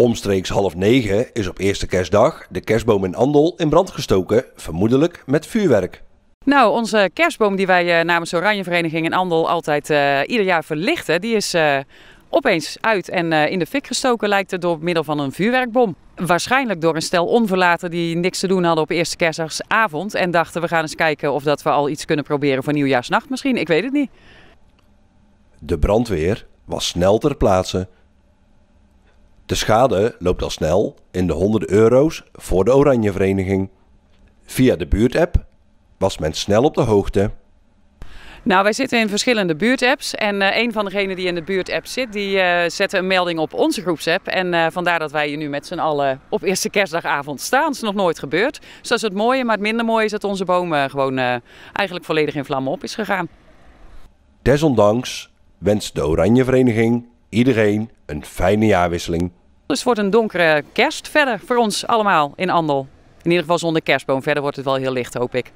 Omstreeks half negen is op eerste kerstdag de kerstboom in Andel in brand gestoken, vermoedelijk met vuurwerk. Nou, onze kerstboom die wij eh, namens de Oranjevereniging in Andel altijd eh, ieder jaar verlichten, die is eh, opeens uit en in de fik gestoken lijkt het door middel van een vuurwerkbom. Waarschijnlijk door een stel onverlaten die niks te doen hadden op eerste kerstdagsavond en dachten we gaan eens kijken of dat we al iets kunnen proberen voor nieuwjaarsnacht misschien, ik weet het niet. De brandweer was snel ter plaatse. De schade loopt al snel in de honderden euro's voor de Oranje Vereniging. Via de buurtapp was men snel op de hoogte. Nou, wij zitten in verschillende buurtapps. En eh, een van degenen die in de buurtapp zit, die uh, zette een melding op onze groepsapp. En eh, vandaar dat wij hier nu met z'n allen op eerste kerstdagavond staan. is nog nooit gebeurd. Dus dat is het mooie. Maar het minder mooie is dat onze boom gewoon eigenlijk volledig in vlammen op is gegaan. Desondanks wens de Oranje Vereniging iedereen een fijne jaarwisseling. Dus het wordt een donkere kerst verder voor ons allemaal in Andel. In ieder geval zonder kerstboom. Verder wordt het wel heel licht, hoop ik.